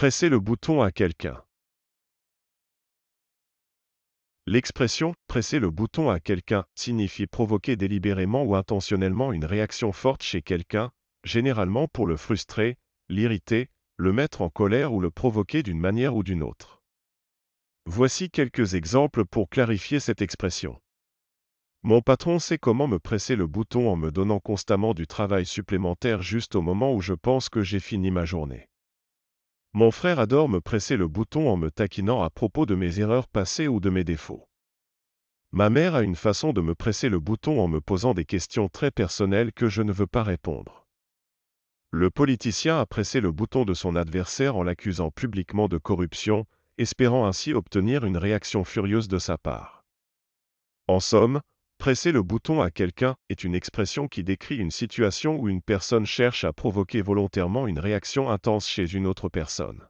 Presser le bouton à quelqu'un. L'expression presser le bouton à quelqu'un signifie provoquer délibérément ou intentionnellement une réaction forte chez quelqu'un, généralement pour le frustrer, l'irriter, le mettre en colère ou le provoquer d'une manière ou d'une autre. Voici quelques exemples pour clarifier cette expression. Mon patron sait comment me presser le bouton en me donnant constamment du travail supplémentaire juste au moment où je pense que j'ai fini ma journée. Mon frère adore me presser le bouton en me taquinant à propos de mes erreurs passées ou de mes défauts. Ma mère a une façon de me presser le bouton en me posant des questions très personnelles que je ne veux pas répondre. Le politicien a pressé le bouton de son adversaire en l'accusant publiquement de corruption, espérant ainsi obtenir une réaction furieuse de sa part. En somme, Presser le bouton à quelqu'un est une expression qui décrit une situation où une personne cherche à provoquer volontairement une réaction intense chez une autre personne.